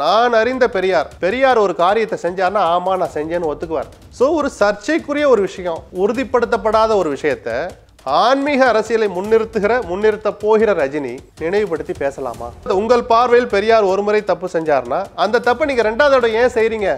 நான் அறிந்த பெரியார் பெரியார் ஒரு காரியத்தை செஞ்சார்னா ஆமா நான் செஞ்சேன்னு ஒத்துக்குவார் ஸோ ஒரு சர்ச்சைக்குரிய ஒரு விஷயம் உறுதிப்படுத்தப்படாத ஒரு விஷயத்தை ஆன்மீக அரசியலை முன்னிறுத்துகிற முன்னிறுத்த போகிற ரஜினி நினைவுபடுத்தி பேசலாமா உங்கள் பார்வையில் பெரியார் ஒரு முறை தப்பு செஞ்சார்னா அந்த தப்பை நீங்க ரெண்டாவது ஏன் செய்றீங்க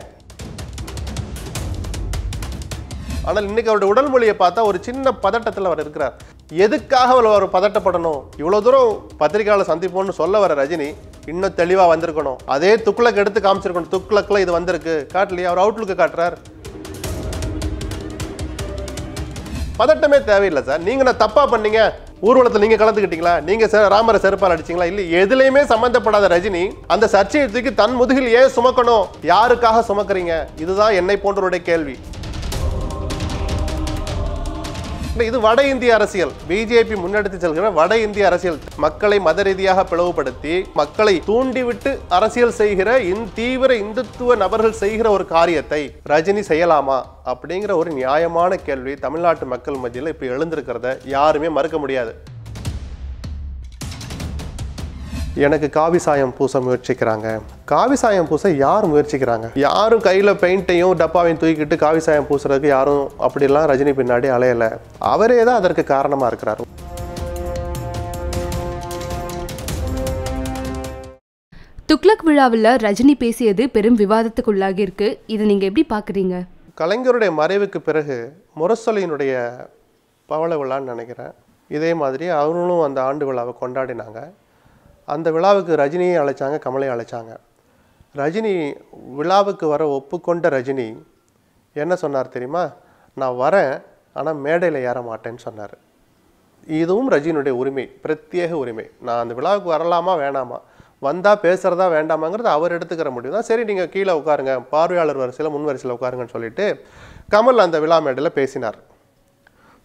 ஆனால் இன்னைக்கு அவருடைய உடல் மொழியை பார்த்தா ஒரு சின்ன பதட்டத்தில் அவர் இருக்கிறார் எதுக்காக அவர் பதட்டப்படணும் இவ்வளோ தூரம் பத்திரிகையாளர் சந்திப்போம்னு சொல்ல வர ரஜினி இன்னும் தெளிவாக வந்திருக்கணும் அதே துக்ளக் எடுத்து காமிச்சிருக்கணும் துக்குளக்கில் இது வந்திருக்கு காட்டலையே அவர் அவுட்லுக்கு காட்டுறார் பதட்டமே தேவையில்லை சார் நீங்கள் நான் தப்பாக பண்ணீங்க ஊர்வலத்தில் நீங்கள் கலந்துக்கிட்டீங்களா நீங்கள் சார் ராமரை செருப்பால் அடிச்சிங்களா இல்லை எதுலேயுமே சம்மந்தப்படாத ரஜினி அந்த சர்ச்சையை தூக்கி தன் முதுகில் ஏன் சுமக்கணும் யாருக்காக சுமக்கிறீங்க இதுதான் என்னை போன்றவருடைய கேள்வி இது வட இந்திய அரசியல் பிஜேபி முன்னெடுத்து செல்கிற வட இந்திய அரசியல் மக்களை மத ரீதியாக பிளவுபடுத்தி மக்களை தூண்டிவிட்டு அரசியல் செய்கிற இந் தீவிர இந்துத்துவ நபர்கள் செய்கிற ஒரு காரியத்தை ரஜினி செய்யலாமா அப்படிங்கிற ஒரு நியாயமான கேள்வி தமிழ்நாட்டு மக்கள் மத்தியில் இப்போ எழுந்திருக்கிறத யாருமே மறுக்க முடியாது எனக்கு காவி சாயம் பூச முயற்சிக்கிறாங்க காவி சாயம் பூச யார் முயற்சிக்கிறாங்க யாரும் கையில் பெயிண்ட்டையும் டப்பாவையும் தூக்கிட்டு காவி சாயம் பூசுறதுக்கு யாரும் அப்படிலாம் ரஜினி பின்னாடி அலையலை அவரே தான் அதற்கு காரணமாக இருக்கிறார் துக்ளக் விழாவில் ரஜினி பேசியது பெரும் விவாதத்துக்குள்ளாகி இருக்கு இதை நீங்கள் எப்படி பார்க்குறீங்க கலைஞருடைய மறைவுக்கு பிறகு முரசொலியினுடைய பவள விழான்னு நினைக்கிறேன் இதே மாதிரி அவர்களும் அந்த ஆண்டு விழாவை கொண்டாடினாங்க அந்த விழாவுக்கு ரஜினியை அழைச்சாங்க கமலை அழைச்சாங்க ரஜினி விழாவுக்கு வர ஒப்புக்கொண்ட ரஜினி என்ன சொன்னார் தெரியுமா நான் வரேன் ஆனால் மேடையில் ஏற மாட்டேன்னு சொன்னார் இதுவும் ரஜினியுடைய உரிமை பிரத்யேக உரிமை நான் அந்த விழாவுக்கு வரலாமா வேணாமா வந்தால் பேசுகிறதா வேண்டாமாங்கிறது அவர் எடுத்துக்கிற முடியும் தான் சரி நீங்கள் கீழே உட்காருங்க பார்வையாளர் வரிசையில் முன் வரிசையில் உட்காருங்கன்னு சொல்லிட்டு கமல் அந்த விழா மேடையில் பேசினார்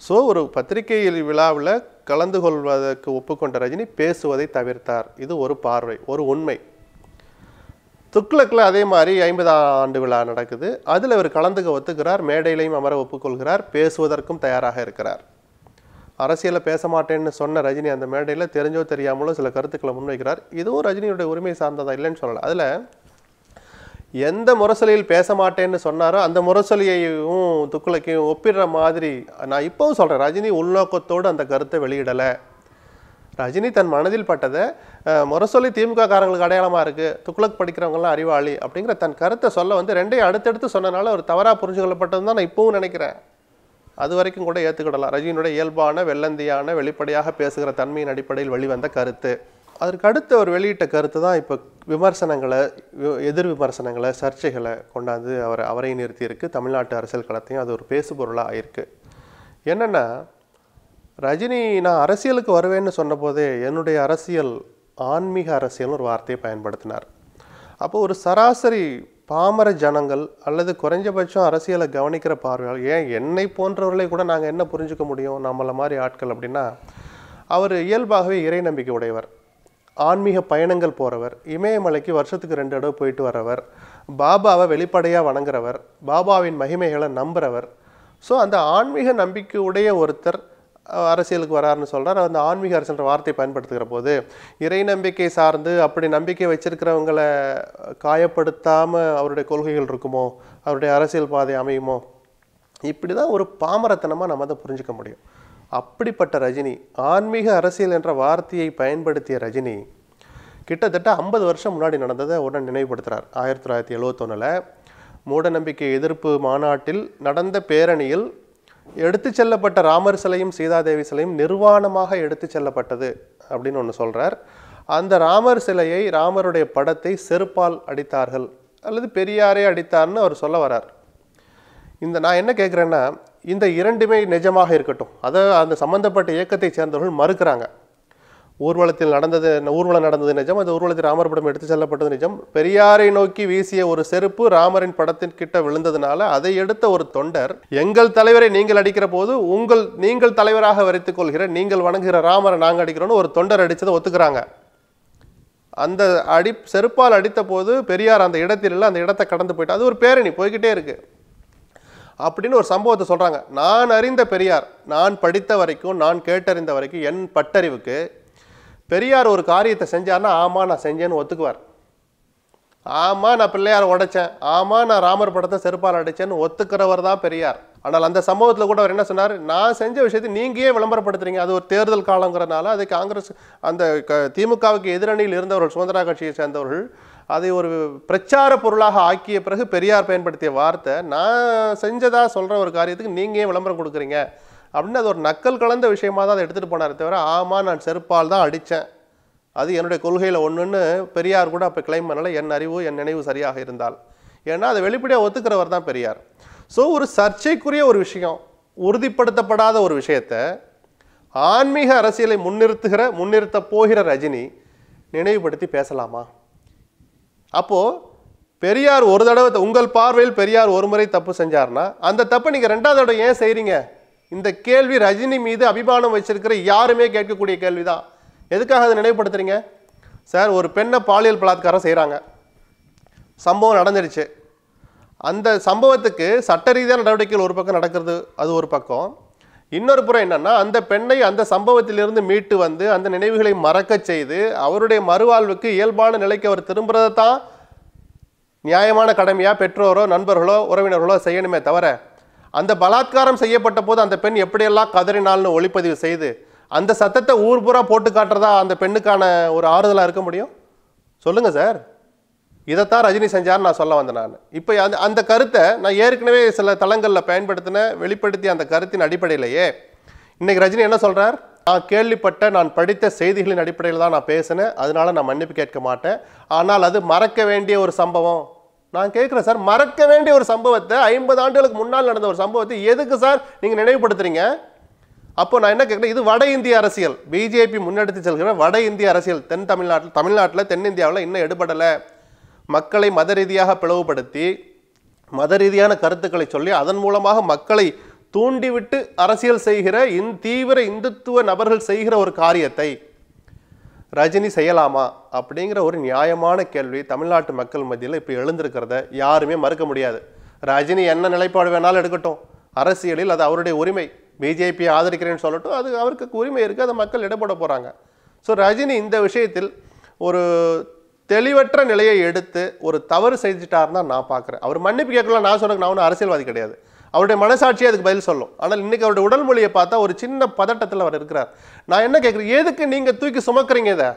ஸோ ஒரு பத்திரிகை விழாவில் கலந்து கொள்வதற்கு ஒப்புக்கொண்ட ரஜினி பேசுவதை தவிர்த்தார் இது ஒரு பார்வை ஒரு உண்மை துக்ளக்கில் அதே மாதிரி ஐம்பதாம் ஆண்டு விழா நடக்குது அதில் அவர் கலந்துக்க ஒத்துக்கிறார் மேடையிலையும் அமர ஒப்புக்கொள்கிறார் பேசுவதற்கும் தயாராக இருக்கிறார் அரசியலில் பேச மாட்டேன்னு சொன்ன ரஜினி அந்த மேடையில் தெரிஞ்சோ தெரியாமலோ சில கருத்துக்களை முன்வைக்கிறார் இதுவும் ரஜினியுடைய உரிமை சார்ந்ததா இல்லைன்னு சொல்லலாம் அதில் எந்த முரசொலியில் பேச மாட்டேன்னு சொன்னாரோ அந்த முரசொலியையும் துக்குலைக்கையும் ஒப்பிடுற மாதிரி நான் இப்போவும் சொல்கிறேன் ரஜினி உள்நோக்கத்தோடு அந்த கருத்தை வெளியிடலை ரஜினி தன் மனதில் பட்டதை முரசொலி திமுக காரங்களுக்கு அடையாளமாக இருக்குது துக்குலக் படிக்கிறவங்களாம் அறிவாளி அப்படிங்கிற தன் கருத்தை சொல்ல வந்து ரெண்டையும் அடுத்தடுத்து சொன்னனால ஒரு தவறாக புரிஞ்சு கொள்ளப்பட்டது தான் நான் இப்போவும் நினைக்கிறேன் அது வரைக்கும் கூட ஏற்றுக்கிடலாம் ரஜினியுடைய இயல்பான வெள்ளந்தியான வெளிப்படையாக பேசுகிற தன்மையின் அடிப்படையில் வெளிவந்த கருத்து அதற்கு அடுத்து அவர் வெளியிட்ட கருத்து தான் இப்போ விமர்சனங்களை எதிர் விமர்சனங்களை சர்ச்சைகளை கொண்டாந்து அவர் அவரை நிறுத்தியிருக்கு தமிழ்நாட்டு அரசியல் களத்தையும் அது ஒரு பேசுபொருளாக ஆயிருக்கு என்னென்னா ரஜினி நான் அரசியலுக்கு வருவேன்னு சொன்னபோதே என்னுடைய அரசியல் ஆன்மீக அரசியல்னு ஒரு வார்த்தையை பயன்படுத்தினார் அப்போ ஒரு சராசரி பாமர ஜனங்கள் அல்லது குறைஞ்சபட்சம் அரசியலை கவனிக்கிற பார்வையால் ஏன் என்னை போன்றவர்களை கூட நாங்கள் என்ன புரிஞ்சுக்க முடியும் நம்மளை மாதிரி ஆட்கள் அப்படின்னா அவர் இயல்பாகவே இறை நம்பிக்கை உடையவர் ஆன்மீக பயணங்கள் போகிறவர் இமயமலைக்கு வருஷத்துக்கு ரெண்டு தடவை போயிட்டு வரவர் பாபாவை வெளிப்படையாக வணங்குறவர் பாபாவின் மகிமைகளை நம்புகிறவர் ஸோ அந்த ஆன்மீக நம்பிக்கை உடைய ஒருத்தர் அரசியலுக்கு வராருன்னு சொல்கிறார் அந்த ஆன்மீக அரசுன்ற வார்த்தையை பயன்படுத்துகிற போது இறை நம்பிக்கை சார்ந்து அப்படி நம்பிக்கை வச்சிருக்கிறவங்களை காயப்படுத்தாமல் அவருடைய கொள்கைகள் இருக்குமோ அவருடைய அரசியல் பாதை அமையுமோ இப்படி தான் ஒரு பாமரத்தனமாக நம்ம அதை புரிஞ்சிக்க முடியும் அப்படிப்பட்ட ரஜினி ஆன்மீக அரசியல் என்ற வார்த்தையை பயன்படுத்திய ரஜினி கிட்டத்தட்ட ஐம்பது வருஷம் முன்னாடி நடந்ததை உடனே நினைவுபடுத்துகிறார் ஆயிரத்தி தொள்ளாயிரத்தி எழுவத்தொன்னில் மூடநம்பிக்கை எதிர்ப்பு மாநாட்டில் நடந்த பேரணியில் எடுத்து செல்லப்பட்ட ராமர் சிலையும் சீதாதேவி சிலையும் நிர்வாணமாக எடுத்து செல்லப்பட்டது அப்படின்னு ஒன்று சொல்கிறார் அந்த ராமர் சிலையை ராமருடைய படத்தை செருப்பால் அடித்தார்கள் அல்லது பெரியாரே அடித்தார்னு அவர் சொல்ல வரார் இந்த நான் என்ன கேட்குறேன்னா இந்த இரண்டுமே நிஜமாக இருக்கட்டும் அதை அந்த சம்மந்தப்பட்ட இயக்கத்தை சேர்ந்தவர்கள் மறுக்கிறாங்க ஊர்வலத்தில் நடந்தது ஊர்வலம் நடந்தது நிஜம் அந்த ஊர்வலத்தில் ராமர் படம் எடுத்து செல்லப்பட்டது நிஜம் பெரியாரை நோக்கி வீசிய ஒரு செருப்பு ராமரின் படத்தின் கிட்ட விழுந்ததுனால அதை எடுத்த ஒரு தொண்டர் எங்கள் தலைவரை நீங்கள் அடிக்கிற போது உங்கள் நீங்கள் தலைவராக வரைத்துக் கொள்கிற நீங்கள் வணங்குகிற ராமரை நாங்கள் அடிக்கிறோன்னு ஒரு தொண்டர் அடித்ததை ஒத்துக்கிறாங்க அந்த அடி செருப்பால் அடித்த போது பெரியார் அந்த இடத்தில் அந்த இடத்தை கடந்து போயிட்டு அது ஒரு பேரணி போய்கிட்டே இருக்குது அப்படின்னு ஒரு சம்பவத்தை சொல்கிறாங்க நான் அறிந்த பெரியார் நான் படித்த வரைக்கும் நான் கேட்டறிந்த வரைக்கும் என் பட்டறிவுக்கு பெரியார் ஒரு காரியத்தை செஞ்சார்னா ஆமாம் நான் செஞ்சேன்னு ஒத்துக்குவார் ஆமாம் நான் பிள்ளையார் உடைச்சேன் ஆமாம் நான் ராமர் படத்தை செருப்பால் அடித்தேன்னு ஒத்துக்கிறவர் தான் பெரியார் ஆனால் அந்த சம்பவத்தில் கூட அவர் என்ன சொன்னார் நான் செஞ்ச விஷயத்தை நீங்கள் விளம்பரப்படுத்துறீங்க அது ஒரு தேர்தல் காலங்கிறனால அது காங்கிரஸ் அந்த க திமுகவுக்கு எதிரணியில் இருந்தவர்கள் சுதந்திரா கட்சியை சேர்ந்தவர்கள் அதை ஒரு பிரச்சார பொருளாக ஆக்கிய பிறகு பெரியார் பயன்படுத்திய வார்த்தை நான் செஞ்சதாக சொல்கிற ஒரு காரியத்துக்கு நீங்கள் ஏன் விளம்பரம் கொடுக்குறீங்க அப்படின்னு அது ஒரு நக்கல் கலந்த விஷயமாக தான் அதை எடுத்துகிட்டு போனார் தவிர ஆமாம் நான் செருப்பால் தான் அடித்தேன் அது என்னுடைய கொள்கையில் ஒன்றுன்னு பெரியார் கூட அப்போ கிளைம் பண்ணலை என் அறிவு என் நினைவு சரியாக இருந்தால் ஏன்னா அதை வெளிப்படையாக ஒத்துக்கிறவர் தான் பெரியார் ஸோ ஒரு சர்ச்சைக்குரிய ஒரு விஷயம் உறுதிப்படுத்தப்படாத ஒரு விஷயத்தை ஆன்மீக அரசியலை முன்னிறுத்துகிற முன்னிறுத்த போகிற ரஜினி நினைவுபடுத்தி பேசலாமா அப்போது பெரியார் ஒரு தடவை உங்கள் பார்வையில் பெரியார் ஒரு முறை தப்பு செஞ்சார்னா அந்த தப்பை நீங்கள் ரெண்டாவது தடவை ஏன் செய்கிறீங்க இந்த கேள்வி ரஜினி மீது அபிமானம் வச்சிருக்கிற யாருமே கேட்கக்கூடிய கேள்வி தான் எதுக்காக அதை நினைவுபடுத்துறீங்க சார் ஒரு பெண்ணை பாலியல் பலாத்காரம் செய்கிறாங்க சம்பவம் நடந்துடுச்சு அந்த சம்பவத்துக்கு சட்ட ரீதியான நடவடிக்கைகள் ஒரு பக்கம் நடக்கிறது அது ஒரு பக்கம் இன்னொரு புறம் என்னன்னா அந்த பெண்ணை அந்த சம்பவத்திலிருந்து மீட்டு வந்து அந்த நினைவுகளை மறக்க செய்து அவருடைய மறுவாழ்வுக்கு இயல்பான நிலைக்கு அவர் திரும்புறதை தான் நியாயமான கடமையாக பெற்றோரோ நண்பர்களோ உறவினர்களோ செய்யணுமே தவிர அந்த பலாத்காரம் செய்யப்பட்ட போது அந்த பெண் எப்படியெல்லாம் கதறினால்னு ஒளிப்பதிவு செய்து அந்த சத்தத்தை ஊர் பூரா போட்டு காட்டுறதா அந்த பெண்ணுக்கான ஒரு ஆறுதலாக இருக்க முடியும் சொல்லுங்கள் சார் இதைத்தான் ரஜினி செஞ்சார்னு நான் சொல்ல வந்தேன் நான் இப்போ அந்த அந்த கருத்தை நான் ஏற்கனவே சில தளங்களில் பயன்படுத்தின வெளிப்படுத்தி அந்த கருத்தின் அடிப்படையிலேயே இன்றைக்கி ரஜினி என்ன சொல்கிறார் நான் கேள்விப்பட்ட நான் படித்த செய்திகளின் அடிப்படையில் தான் நான் பேசினேன் அதனால் நான் மன்னிப்பு கேட்க மாட்டேன் ஆனால் அது மறக்க வேண்டிய ஒரு சம்பவம் நான் கேட்குறேன் சார் மறக்க வேண்டிய ஒரு சம்பவத்தை ஐம்பது ஆண்டுகளுக்கு முன்னால் நடந்த ஒரு சம்பவத்தை எதுக்கு சார் நீங்கள் நினைவுபடுத்துறீங்க அப்போ நான் என்ன கேட்குறேன் இது வட இந்திய அரசியல் பிஜேபி முன்னெடுத்து செல்கிற வட இந்திய அரசியல் தென் தமிழ்நாட்டில் தமிழ்நாட்டில் தென்னிந்தியாவில் இன்னும் எடுபடலை மக்களை மத ரீதியாக பிளவுபடுத்தி மத ரீதியான கருத்துக்களை சொல்லி அதன் மூலமாக மக்களை தூண்டிவிட்டு அரசியல் செய்கிற இந் தீவிர இந்துத்துவ நபர்கள் செய்கிற ஒரு காரியத்தை ரஜினி செய்யலாமா அப்படிங்கிற ஒரு நியாயமான கேள்வி தமிழ்நாட்டு மக்கள் மத்தியில் இப்போ எழுந்திருக்கிறத யாருமே மறுக்க முடியாது ரஜினி என்ன நிலைப்பாடு வேணாலும் எடுக்கட்டும் அரசியலில் அது அவருடைய உரிமை பிஜேபி ஆதரிக்கிறேன்னு சொல்லட்டும் அது அவருக்கு உரிமை இருக்குது அதை மக்கள் இடப்பட போகிறாங்க ஸோ ரஜினி இந்த விஷயத்தில் ஒரு தெளிவற்ற நிலையை எடுத்து ஒரு தவறு செஞ்சுட்டாருன்னு நான் பார்க்குறேன் அவர் மன்னிப்பு கேட்கலாம் நான் சொன்னது நான் ஒன்றும் அரசியல்வாதி கிடையாது அவருடைய மனசாட்சியை அதுக்கு பதில் சொல்லும் ஆனால் இன்றைக்கி அவருடைய உடல் மொழியை பார்த்தா ஒரு சின்ன பதட்டத்தில் அவர் இருக்கிறார் நான் என்ன கேட்குறேன் எதுக்கு நீங்கள் தூக்கி சுமக்கிறீங்க இதை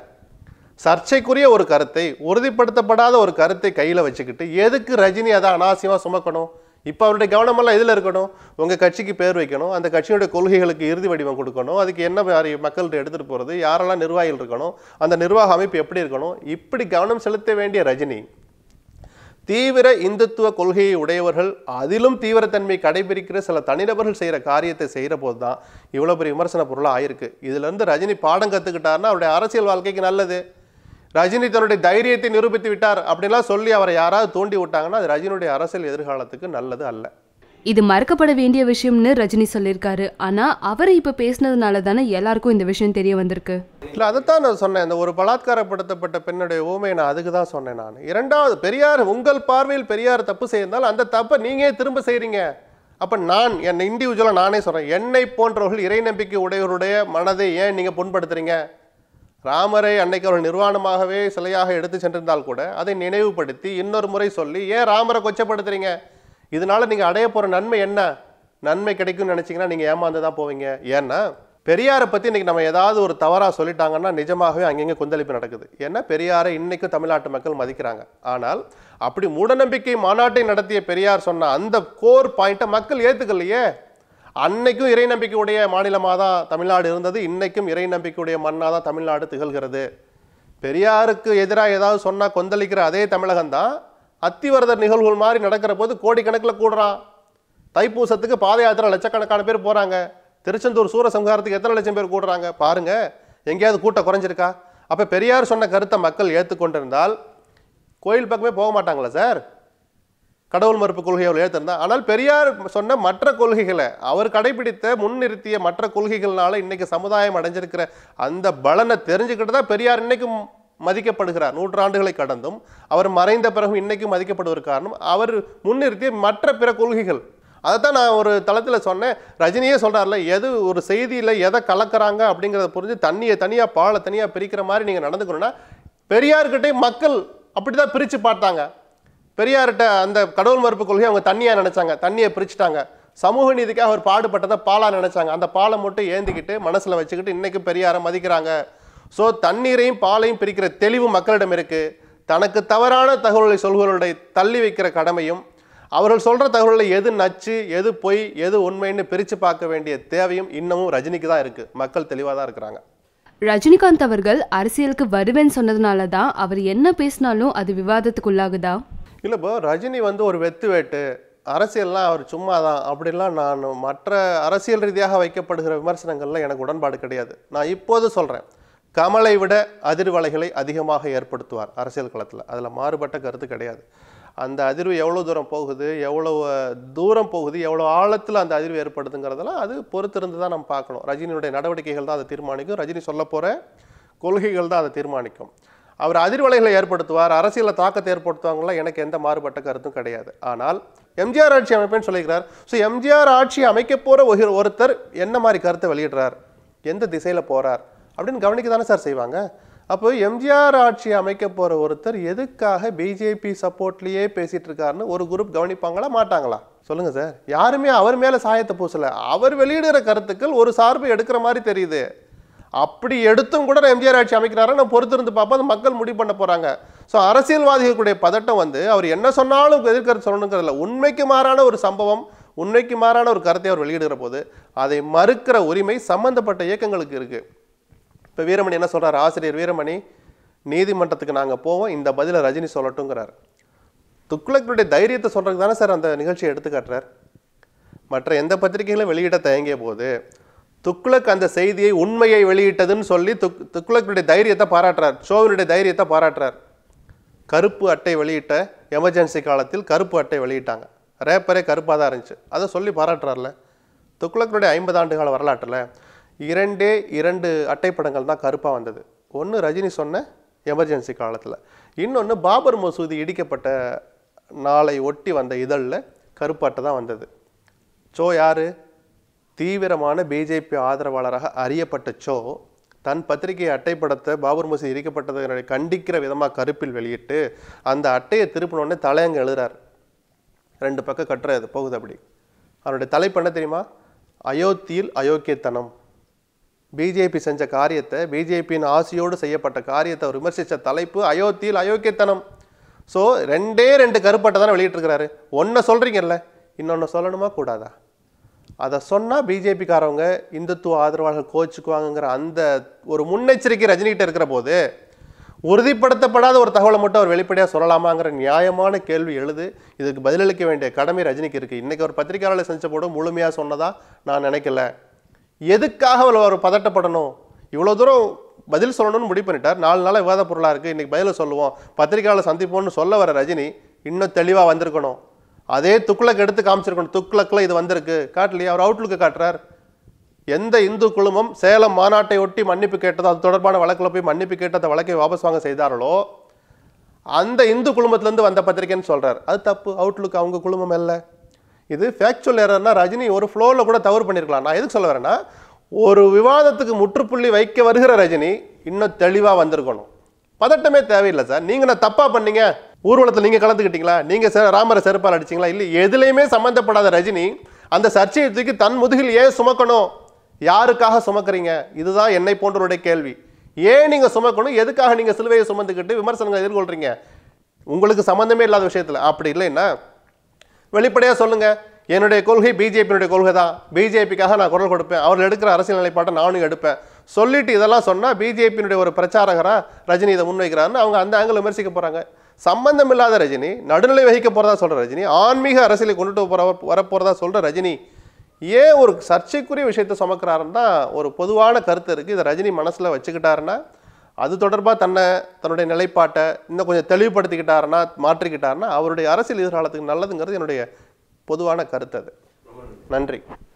சர்ச்சைக்குரிய ஒரு கருத்தை உறுதிப்படுத்தப்படாத ஒரு கருத்தை கையில் வச்சுக்கிட்டு எதுக்கு ரஜினி அதை அனாவசியமாக சுமக்கணும் இப்போ அவருடைய கவனமெல்லாம் எதில் இருக்கணும் உங்கள் கட்சிக்கு பேர் வைக்கணும் அந்த கட்சியோட கொள்கைகளுக்கு இறுதி வடிவம் கொடுக்கணும் அதுக்கு என்ன மக்கள்கிட்ட எடுத்துகிட்டு போகிறது யாரெல்லாம் நிர்வாகிகள் இருக்கணும் அந்த நிர்வாக அமைப்பு எப்படி இருக்கணும் இப்படி கவனம் செலுத்த வேண்டிய ரஜினி தீவிர இந்துத்துவ கொள்கையை உடையவர்கள் அதிலும் தீவிரத்தன்மை கடைபிடிக்கிற சில தனிநபர்கள் செய்கிற காரியத்தை செய்கிற போது தான் இவ்வளோ பெரிய விமர்சன பொருளாக ஆயிருக்கு இதுலேருந்து ரஜினி பாடம் கற்றுக்கிட்டாருன்னா அவருடைய அரசியல் வாழ்க்கைக்கு நல்லது ரஜினி தன்னுடைய தைரியத்தை நிரூபித்து விட்டார் அப்படின்லாம் சொல்லி அவரை யாராவது தூண்டி விட்டாங்கன்னா அது ரஜினியுடைய அரசியல் எதிர்காலத்துக்கு நல்லது அல்ல இது மறக்கப்பட வேண்டிய விஷயம்னு ரஜினி சொல்லியிருக்காரு ஆனால் அவர் இப்போ பேசினதுனால தானே எல்லாருக்கும் இந்த விஷயம் தெரிய வந்திருக்கு இல்ல அதைத்தான் நான் சொன்னேன் இந்த ஒரு பலாத்காரப்படுத்தப்பட்ட பெண்ணுடைய ஊமையை நான் அதுக்கு தான் சொன்னேன் நான் இரண்டாவது பெரியார் உங்கள் பார்வையில் பெரியார் தப்பு செய்திருந்தால் அந்த தப்பை நீங்களே திரும்ப செய்கிறீங்க அப்போ நான் என் இண்டிவிஜுவலாக நானே சொல்கிறேன் என்னை போன்றவர்கள் இறை நம்பிக்கை உடையவருடைய மனதை ஏன் நீங்கள் புண்படுத்துறீங்க ராமரை அன்னைக்கு ஒரு நிர்வாணமாகவே சிலையாக எடுத்து சென்றிருந்தால் கூட அதை நினைவுபடுத்தி இன்னொரு முறை சொல்லி ஏன் ராமரை கொச்சப்படுத்துறீங்க இதனால நீங்கள் அடைய போகிற நன்மை என்ன நன்மை கிடைக்கும்னு நினச்சிங்கன்னா நீங்கள் ஏமாந்து தான் போவீங்க ஏன்னா பெரியாரை பற்றி இன்றைக்கி நம்ம ஏதாவது ஒரு தவறாக சொல்லிட்டாங்கன்னா நிஜமாகவே அங்கங்கே கொந்தளிப்பு நடக்குது ஏன்னா பெரியாரை இன்றைக்கும் தமிழ்நாட்டு மக்கள் மதிக்கிறாங்க ஆனால் அப்படி மூடநம்பிக்கை மாநாட்டை நடத்திய பெரியார் சொன்ன அந்த கோர் பாயிண்ட்டை மக்கள் ஏற்றுக்கலையே அன்னைக்கும் இறை நம்பிக்கையுடைய மாநிலமாக தான் தமிழ்நாடு இருந்தது இன்னைக்கும் இறை நம்பிக்கையுடைய மண்ணாக தான் தமிழ்நாடு திகழ்கிறது பெரியாருக்கு எதிராக ஏதாவது சொன்னால் கொந்தளிக்கிற அதே தமிழகம் தான் அத்திவரதர் நிகழ்வுகள் மாதிரி நடக்கிற போது கோடிக்கணக்கில் கூடுறான் தைப்பூசத்துக்கு பாத யாத்திரை லட்சக்கணக்கான பேர் போகிறாங்க திருச்செந்தூர் சூரசம்ஹாரத்துக்கு எத்தனை லட்சம் பேர் கூடுறாங்க பாருங்கள் எங்கேயாவது கூட்டம் குறைஞ்சிருக்கா அப்போ பெரியார் சொன்ன கருத்தை மக்கள் ஏற்றுக்கொண்டிருந்தால் கோயில் பக்கமே போக மாட்டாங்களா சார் கடவுள் மறுப்பு கொள்கையை அவர் எழுத்திருந்தார் ஆனால் பெரியார் சொன்ன மற்ற கொள்கைகளை அவர் கடைபிடித்த முன்னிறுத்திய மற்ற கொள்கைகள்னால இன்னைக்கு சமுதாயம் அடைஞ்சிருக்கிற அந்த பலனை தெரிஞ்சுக்கிட்டு தான் பெரியார் இன்னைக்கும் மதிக்கப்படுகிறார் நூற்றாண்டுகளை கடந்தும் அவர் மறைந்த பிறகும் இன்னைக்கும் மதிக்கப்படுவதற்கு காரணம் அவர் முன்னிறுத்திய மற்ற பிற கொள்கைகள் அதை தான் நான் ஒரு தளத்தில் சொன்னேன் ரஜினியே சொல்கிறார்ல எது ஒரு செய்தியில் எதை கலக்கிறாங்க அப்படிங்கிறத புரிஞ்சு தண்ணியை தனியாக பாலை தனியாக பிரிக்கிற மாதிரி நீங்கள் நடந்துக்கணும்னா பெரியார்கிட்டே மக்கள் அப்படி தான் பிரித்து பார்த்தாங்க பெரியார்கிட்ட அந்த கடவுள் மறுப்பு கொள்கையை அவங்க தண்ணியாக நினச்சாங்க தண்ணியை பிரிச்சுட்டாங்க சமூக நீதிக்காக அவர் பாடுபட்டதை பாலாக நினச்சாங்க அந்த பாலை மட்டும் ஏந்திக்கிட்டு மனசில் வச்சுக்கிட்டு இன்றைக்கும் பெரியாரை மதிக்கிறாங்க ஸோ தண்ணீரையும் பாலையும் பிரிக்கிற தெளிவு மக்களிடம் இருக்குது தனக்கு தவறான தகவல்களை சொல்கிறவர்களுடைய தள்ளி வைக்கிற கடமையும் அவர்கள் சொல்கிற தகவல்களை எது நச்சு எது பொய் எது உண்மைன்னு பிரித்து பார்க்க வேண்டிய தேவையும் இன்னமும் ரஜினிக்கு தான் இருக்குது மக்கள் தெளிவாக தான் இருக்கிறாங்க ரஜினிகாந்த் அவர்கள் அரசியலுக்கு வருவேன் சொன்னதுனால தான் அவர் என்ன பேசினாலும் அது விவாதத்துக்குள்ளாகுதா இல்லை இப்போ ரஜினி வந்து ஒரு வெத்து வேட்டு அரசியல்லாம் அவர் சும்மா தான் அப்படிலாம் நான் மற்ற அரசியல் ரீதியாக வைக்கப்படுகிற விமர்சனங்கள்லாம் எனக்கு உடன்பாடு கிடையாது நான் இப்போது சொல்கிறேன் கமலை விட அதிர்வலைகளை அதிகமாக ஏற்படுத்துவார் அரசியல் களத்தில் அதில் மாறுபட்ட கருத்து கிடையாது அந்த அதிர்வு எவ்வளோ தூரம் போகுது எவ்வளோ தூரம் போகுது எவ்வளோ ஆழத்தில் அந்த அதிர்வு ஏற்படுதுங்கிறதெல்லாம் அது பொறுத்திருந்து தான் நம்ம பார்க்கணும் ரஜினியுடைய நடவடிக்கைகள் தான் அதை தீர்மானிக்கும் ரஜினி சொல்ல போகிற கொள்கைகள் தான் அதை தீர்மானிக்கும் அவர் அதிர்வலைகளை ஏற்படுத்துவார் அரசியலில் தாக்கத்தை ஏற்படுத்துவாங்கலாம் எனக்கு எந்த மாறுபட்ட கருத்தும் கிடையாது ஆனால் எம்ஜிஆர் ஆட்சி அமைப்பேன்னு சொல்லிக்கிறார் ஸோ எம்ஜிஆர் ஆட்சி அமைக்க போகிற ஒருத்தர் என்ன மாதிரி கருத்தை வெளியிடுறார் எந்த திசையில் போகிறார் அப்படின்னு கவனிக்க தானே சார் செய்வாங்க அப்போ எம்ஜிஆர் ஆட்சி அமைக்க போகிற ஒருத்தர் எதுக்காக பிஜேபி சப்போர்ட்லேயே பேசிகிட்டு இருக்காருன்னு ஒரு குரூப் கவனிப்பாங்களா மாட்டாங்களா சொல்லுங்கள் சார் யாருமே அவர் மேலே சாயத்தை பூசலை அவர் வெளியிடுகிற கருத்துக்கள் ஒரு சார்பு எடுக்கிற மாதிரி தெரியுது அப்படி எடுத்தும் கூட எம்ஜிஆர் ஆட்சி அமைக்கிறாரா நான் பொறுத்திருந்து பார்ப்போம் அது மக்கள் முடிவு பண்ண போகிறாங்க ஸோ அரசியல்வாதிகளுடைய பதட்டம் வந்து அவர் என்ன சொன்னாலும் எதிர்க்கிறது சொல்லணுங்கிறதுல உண்மைக்கு மாறான ஒரு சம்பவம் உண்மைக்கு மாறான ஒரு கருத்தை அவர் வெளியிடுகிற போது அதை மறுக்கிற உரிமை சம்பந்தப்பட்ட இயக்கங்களுக்கு இருக்குது இப்போ வீரமணி என்ன சொல்கிறார் ஆசிரியர் வீரமணி நீதிமன்றத்துக்கு நாங்கள் போவோம் இந்த பதிலை ரஜினி சொல்லட்டுங்கிறார் துக்ளக்குடைய தைரியத்தை சொல்கிறதுக்கு தானே சார் அந்த நிகழ்ச்சியை எடுத்துக்காட்டுறார் மற்ற எந்த பத்திரிகைகளும் வெளியிட தயங்கிய போது துக்ளக் அந்த செய்தியை உண்மையை வெளியிட்டதுன்னு சொல்லி துக் துக்ளக்குடைய தைரியத்தை பாராட்டுறார் ஷோவினுடைய தைரியத்தை பாராட்டுறார் கருப்பு அட்டை வெளியிட்ட எமர்ஜென்சி காலத்தில் கருப்பு அட்டை வெளியிட்டாங்க ரேப்பரே கருப்பாக தான் இருந்துச்சு அதை சொல்லி பாராட்டுறார்ல துக்ளக்குடைய ஐம்பது ஆண்டு கால வரலாற்றில் இரண்டே இரண்டு அட்டைப்படங்கள் தான் கருப்பாக வந்தது ஒன்று ரஜினி சொன்ன எமர்ஜென்சி காலத்தில் இன்னொன்று பாபர் மசூதி இடிக்கப்பட்ட நாளை ஒட்டி வந்த இதழில் கருப்பாட்டை தான் வந்தது சோ யார் தீவிரமான பிஜேபி ஆதரவாளராக அறியப்பட்ட சோ தன் பத்திரிகை அட்டைப்படுத்த பாபர் மசூதி எரிக்கப்பட்டதை கண்டிக்கிற விதமாக கருப்பில் வெளியிட்டு அந்த அட்டையை திருப்பினோடனே தலையங்க எழுதுறார் ரெண்டு பக்கம் கட்டுறது போகுது அப்படி அவருடைய தலைப்பு என்ன தெரியுமா அயோத்தியில் அயோக்கியத்தனம் பிஜேபி செஞ்ச காரியத்தை பிஜேபியின் ஆசையோடு செய்யப்பட்ட காரியத்தை அவர் விமர்சித்த தலைப்பு அயோத்தியில் அயோக்கியத்தனம் ஸோ ரெண்டே ரெண்டு கருப்பட்டை தானே வெளியிட்டிருக்கிறாரு ஒன்றை சொல்கிறீங்கல்ல இன்னொன்று சொல்லணுமா கூடாதா அதை சொன்னால் பிஜேபிக்காரவங்க இந்துத்துவ ஆதரவாளர்கள் கோச்சிக்குவாங்கங்கிற அந்த ஒரு முன்னெச்சரிக்கை ரஜினிகிட்ட இருக்கிற போது உறுதிப்படுத்தப்படாத ஒரு தகவலை மட்டும் அவர் வெளிப்படையாக சொல்லலாமாங்கிற நியாயமான கேள்வி எழுது இதுக்கு பதிலளிக்க வேண்டிய கடமை ரஜினிக்கு இருக்குது இன்றைக்கி ஒரு பத்திரிகையாளர் செஞ்ச போது முழுமையாக சொன்னதாக நான் நினைக்கல எதுக்காக அவர் பதட்டப்படணும் இவ்வளோ தூரம் பதில் சொல்லணும்னு முடிவு பண்ணிட்டார் நாலு நாளாக விவாத பொருளாக இருக்குது இன்றைக்கி பதில் சொல்லுவோம் பத்திரிகையாளர் சந்திப்போம்னு சொல்ல வர ரஜினி இன்னும் தெளிவாக வந்திருக்கணும் அதே துக்ளக் எடுத்து காமிச்சிருக்கணும் துக்ளக்கில் இது வந்திருக்கு காட்டலையே அவர் அவுட்லுக்கு காட்டுறார் எந்த இந்து குழுமம் சேலம் மாநாட்டை ஒட்டி மன்னிப்பு கேட்டதோ அது தொடர்பான வழக்கில் போய் மன்னிப்பு கேட்டதை வழக்கை வாபஸ் வாங்க செய்தார்களோ அந்த இந்து குழுமத்திலேருந்து வந்த பத்திரிக்கைன்னு சொல்கிறார் அது தப்பு அவுட்லுக் அவங்க குழுமம் இல்லை இது ஃபேக்சுவல் ஏரர்னா ரஜினி ஒரு ஃப்ளோவில் கூட தவறு பண்ணியிருக்கலாம் நான் எதுக்கு சொல்ல வரேன்னா ஒரு விவாதத்துக்கு முற்றுப்புள்ளி வைக்க வருகிற ரஜினி இன்னும் தெளிவாக வந்திருக்கணும் பதட்டமே தேவையில்லை சார் நீங்கள் நான் தப்பாக பண்ணீங்க ஊர்வலத்தில் நீங்கள் கலந்துக்கிட்டீங்களா நீங்கள் சே ராமரை செருப்பால் அடிச்சிங்களா இல்லை எதுலேயுமே சம்மந்தப்படாத ரஜினி அந்த சர்ச்சையை தூக்கி தன் முதுகில் ஏன் சுமக்கணும் யாருக்காக சுமக்கிறீங்க இதுதான் என்னை போன்றவருடைய கேள்வி ஏன் நீங்கள் சுமக்கணும் எதுக்காக நீங்கள் சிலுவையை சுமந்துக்கிட்டு விமர்சனங்களை எதிர்கொள்கிறீங்க உங்களுக்கு சம்மந்தமே இல்லாத விஷயத்தில் அப்படி இல்லைன்னா வெளிப்படையாக சொல்லுங்கள் என்னுடைய கொள்கை பிஜேபியினுடைய கொள்கை தான் பிஜேபிக்காக நான் குரல் கொடுப்பேன் அவர்கள் எடுக்கிற அரசியல் நிலைப்பாட்டை நானும் எடுப்பேன் சொல்லிட்டு இதெல்லாம் சொன்னால் பிஜேபியினுடைய ஒரு பிரச்சாரகராக ரஜினி இதை முன்வைக்கிறான்னு அவங்க அந்த ஆங்கிள் விமர்சிக்க போகிறாங்க சம்பந்தம் இல்லாத ரஜினி நடுநிலை வகிக்க போகிறதா சொல்கிற ரஜினி ஆன்மீக அரசியலை கொண்டுட்டு போகிற வரப்போகிறதா சொல்கிற ரஜினி ஏன் ஒரு சர்ச்சைக்குரிய விஷயத்தை சுமக்கிறாருன்னா ஒரு பொதுவான கருத்து இருக்குது இதை ரஜினி மனசில் வச்சுக்கிட்டாருன்னா அது தொடர்பாக தன்னை தன்னுடைய நிலைப்பாட்டை இன்னும் கொஞ்சம் தெளிவுபடுத்திக்கிட்டாருன்னா மாற்றிக்கிட்டாருன்னா அவருடைய அரசியல் எதிர்காலத்துக்கு நல்லதுங்கிறது என்னுடைய பொதுவான கருத்து அது நன்றி